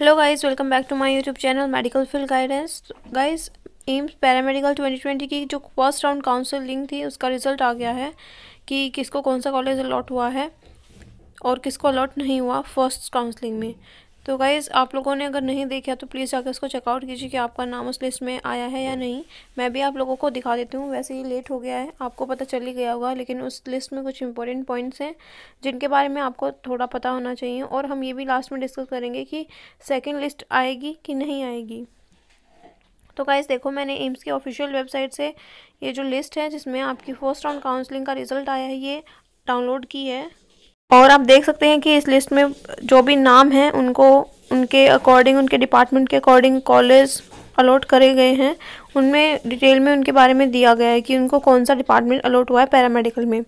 hello guys welcome back to my YouTube channel medical field guidance guys AIIMS paramedical 2020 की जो first round counselling थी उसका result आ गया है कि किसको कौन सा कॉलेज अलॉट हुआ है और किसको अलॉट नहीं हुआ फर्स्ट काउंसलिंग में तो गाइज़ आप लोगों ने अगर नहीं देखा तो प्लीज़ जाकर उसको चेकआउट कीजिए कि आपका नाम उस लिस्ट में आया है या नहीं मैं भी आप लोगों को दिखा देती हूँ वैसे ही लेट हो गया है आपको पता चल ही गया होगा लेकिन उस लिस्ट में कुछ इंपॉर्टेंट पॉइंट्स हैं जिनके बारे में आपको थोड़ा पता होना चाहिए और हम ये भी लास्ट में डिस्कस करेंगे कि सेकेंड लिस्ट आएगी कि नहीं आएगी तो गाइज़ देखो मैंने एम्स की ऑफिशियल वेबसाइट से ये जो लिस्ट है जिसमें आपकी फर्स्ट राउंड काउंसलिंग का रिजल्ट आया है ये डाउनलोड की है और आप देख सकते हैं कि इस लिस्ट में जो भी नाम हैं उनको उनके अकॉर्डिंग उनके डिपार्टमेंट के अकॉर्डिंग कॉलेज अलॉट करे गए हैं उनमें डिटेल में उनके बारे में दिया गया है कि उनको कौन सा डिपार्टमेंट अलॉट हुआ है पैरामेडिकल में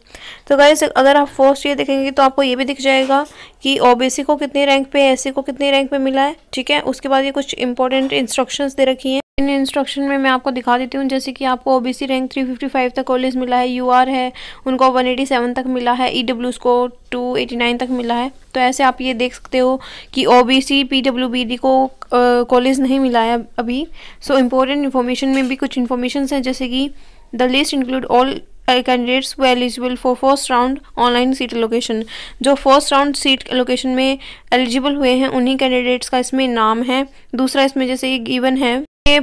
तो गाइस अगर आप फर्स्ट ये देखेंगे तो आपको ये भी दिख जाएगा कि ओबीसी को कितने रैंक पे एससी को कितने रैंक पे मिला है ठीक है उसके बाद ये कुछ इंपॉर्टेंट इंस्ट्रक्शंस दे रखी हैं इन इंस्ट्रक्शन में मैं आपको दिखा देती हूँ जैसे कि आपको ओबीसी रैंक 355 तक कॉलेज मिला है यूआर है उनको 187 तक मिला है ईडब्ल्यूस e को 289 तक मिला है तो ऐसे आप ये देख सकते हो कि ओबीसी पीडब्ल्यूबीडी को कॉलेज नहीं मिला है अभी सो इम्पोर्टेंट इन्फॉर्मेशन में भी कुछ इन्फॉर्मेशन है जैसे कि the list include all candidates वो eligible for first round online seat allocation जो फर्स्ट राउंड सीट एलोकेशन में एलिजिबल हुए हैं उन्हीं कैंडिडेट्स का इसमें नाम है दूसरा इसमें जैसे ये गिवन है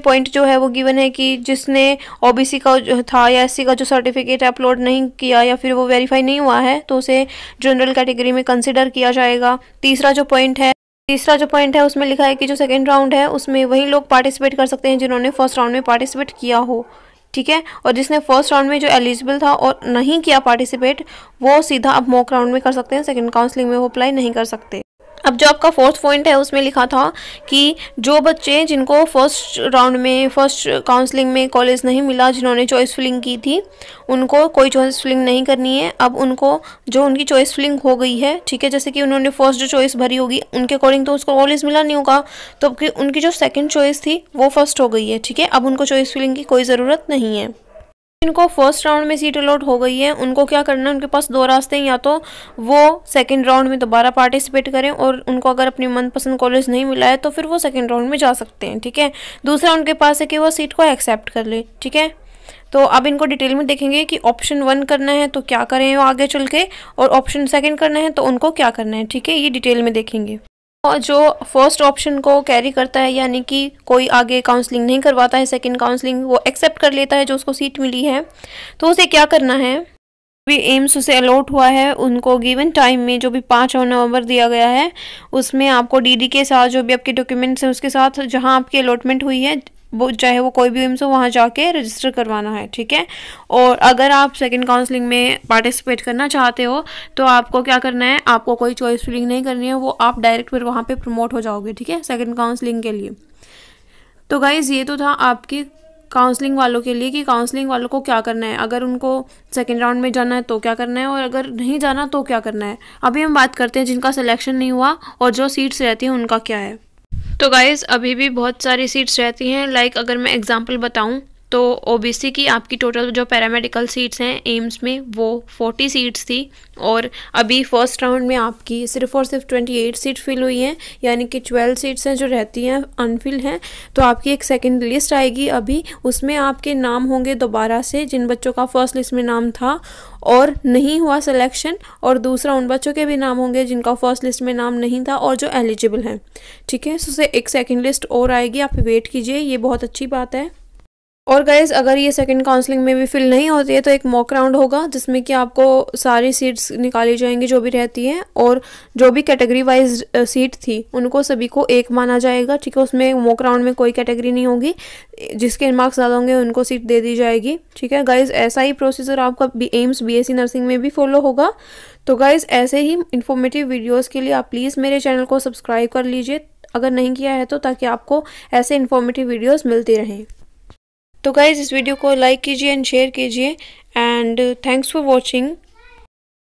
पॉइंट जो है वो गिवन है कि जिसने ओबीसी का जो था या एससी का जो सर्टिफिकेट अपलोड नहीं किया या फिर वो वेरीफाई नहीं हुआ है तो उसे जनरल कैटेगरी में कंसिडर किया जाएगा तीसरा जो पॉइंट है तीसरा जो पॉइंट है उसमें लिखा है कि जो सेकेंड राउंड है उसमें वही लोग पार्टिसिपेट कर सकते हैं जिन्होंने फर्स्ट राउंड में पार्टिसिपेट किया हो ठीक है और जिसने फर्स्ट राउंड में जो एलिजिबल था और नहीं किया पार्टिसिपेट वो सीधा अब मॉक राउंड में कर सकते हैं सेकंड काउंसलिंग में वो अप्लाई नहीं कर सकते अब जो आपका फोर्थ पॉइंट है उसमें लिखा था कि जो बच्चे जिनको फर्स्ट राउंड में फर्स्ट काउंसलिंग में कॉलेज नहीं मिला जिन्होंने चॉइस फिलिंग की थी उनको कोई चॉइस फिलिंग नहीं करनी है अब उनको जो उनकी चॉइस फिलिंग हो गई है ठीक है जैसे कि उन्होंने फर्स्ट जो चॉइस भरी होगी उनके अकॉर्डिंग तो उसको कॉलेज मिला नहीं होगा तो उनकी जो सेकेंड चॉइस थी वो फर्स्ट हो गई है ठीक है अब उनको चॉइस फिलिंग की कोई ज़रूरत नहीं है जिनको फर्स्ट राउंड में सीट अलॉट हो गई है उनको क्या करना है उनके पास दो रास्ते हैं या तो वो सेकेंड राउंड में दोबारा पार्टिसिपेट करें और उनको अगर अपनी मनपसंद कॉलेज नहीं मिला है तो फिर वो सेकेंड राउंड में जा सकते हैं ठीक है दूसरा उनके पास है कि वो सीट को एक्सेप्ट कर ले ठीक है तो अब इनको डिटेल में देखेंगे कि ऑप्शन वन करना है तो क्या करें वो आगे चल के और ऑप्शन सेकेंड करना है तो उनको क्या करना है ठीक है ये डिटेल में देखेंगे जो फर्स्ट ऑप्शन को कैरी करता है यानी कि कोई आगे काउंसलिंग नहीं करवाता है सेकंड काउंसलिंग वो एक्सेप्ट कर लेता है जो उसको सीट मिली है तो उसे क्या करना है भी एम्स उसे अलॉट हुआ है उनको गिवन टाइम में जो भी पाँच और नवंबर दिया गया है उसमें आपको डीडी के साथ जो भी आपके डॉक्यूमेंट्स हैं उसके साथ जहां आपकी अलॉटमेंट हुई है वो चाहे वो कोई भी एम्स हो वहाँ जाके रजिस्टर करवाना है ठीक है और अगर आप सेकेंड काउंसलिंग में पार्टिसिपेट करना चाहते हो तो आपको क्या करना है आपको कोई चॉइस फिलिंग नहीं करनी है वो आप डायरेक्ट फिर वहाँ पर प्रमोट हो जाओगे ठीक है सेकेंड काउंसलिंग के लिए तो गाइज़ ये तो था आपकी काउंसलिंग वालों के लिए कि काउंसलिंग वालों को क्या करना है अगर उनको सेकेंड राउंड में जाना है तो क्या करना है और अगर नहीं जाना तो क्या करना है अभी हम बात करते हैं जिनका सिलेक्शन नहीं हुआ और जो सीट्स रहती हैं उनका क्या है तो गाइज़ अभी भी बहुत सारी सीट्स रहती हैं लाइक अगर मैं एग्ज़ाम्पल बताऊँ तो ओबीसी की आपकी टोटल जो पैरामेडिकल सीट्स हैं एम्स में वो 40 सीट्स थी और अभी फर्स्ट राउंड में आपकी सिर्फ और सिर्फ 28 सीट फिल हुई हैं यानी कि 12 सीट्स हैं जो रहती हैं अनफिल हैं तो आपकी एक सेकंड लिस्ट आएगी अभी उसमें आपके नाम होंगे दोबारा से जिन बच्चों का फर्स्ट लिस्ट में नाम था और नहीं हुआ सिलेक्शन और दूसरा उन बच्चों के भी नाम होंगे जिनका फर्स्ट लिस्ट में नाम नहीं था और जो एलिजिबल हैं ठीक है सो से एक सेकेंड लिस्ट और आएगी आप वेट कीजिए ये बहुत अच्छी बात है और गैस अगर ये सेकंड काउंसलिंग में भी फिल नहीं होती है तो एक मॉक राउंड होगा जिसमें कि आपको सारी सीट्स निकाली जाएंगी जो भी रहती हैं और जो भी कैटेगरी वाइज सीट थी उनको सभी को एक माना जाएगा ठीक है उसमें मॉक राउंड में कोई कैटेगरी नहीं होगी जिसके मार्क्स ज़्यादा होंगे उनको सीट दे दी जाएगी ठीक है गाइज ऐसा ही प्रोसीजर आपका बी एम्स बी नर्सिंग में भी फॉलो होगा तो गाइज़ ऐसे ही इन्फॉर्मेटिव वीडियोज़ के लिए आप प्लीज़ मेरे चैनल को सब्सक्राइब कर लीजिए अगर नहीं किया है तो ताकि आपको ऐसे इन्फॉर्मेटिव वीडियोज़ मिलती रहें तो गाइज़ इस वीडियो को लाइक कीजिए एंड शेयर कीजिए एंड थैंक्स फॉर वॉचिंग